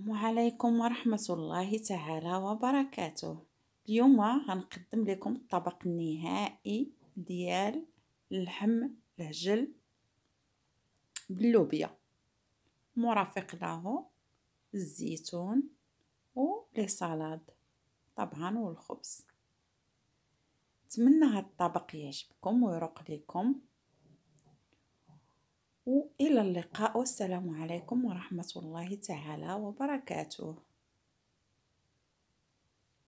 السلام عليكم ورحمة الله تعالى وبركاته اليوم غنقدم لكم الطبق النهائي ديال اللحم العجل باللوبيا مرافق له الزيتون ولي سالاد طبعا والخبز نتمنى هاد الطبق يعجبكم ويروق لكم وإلى اللقاء والسلام عليكم ورحمة الله تعالى وبركاته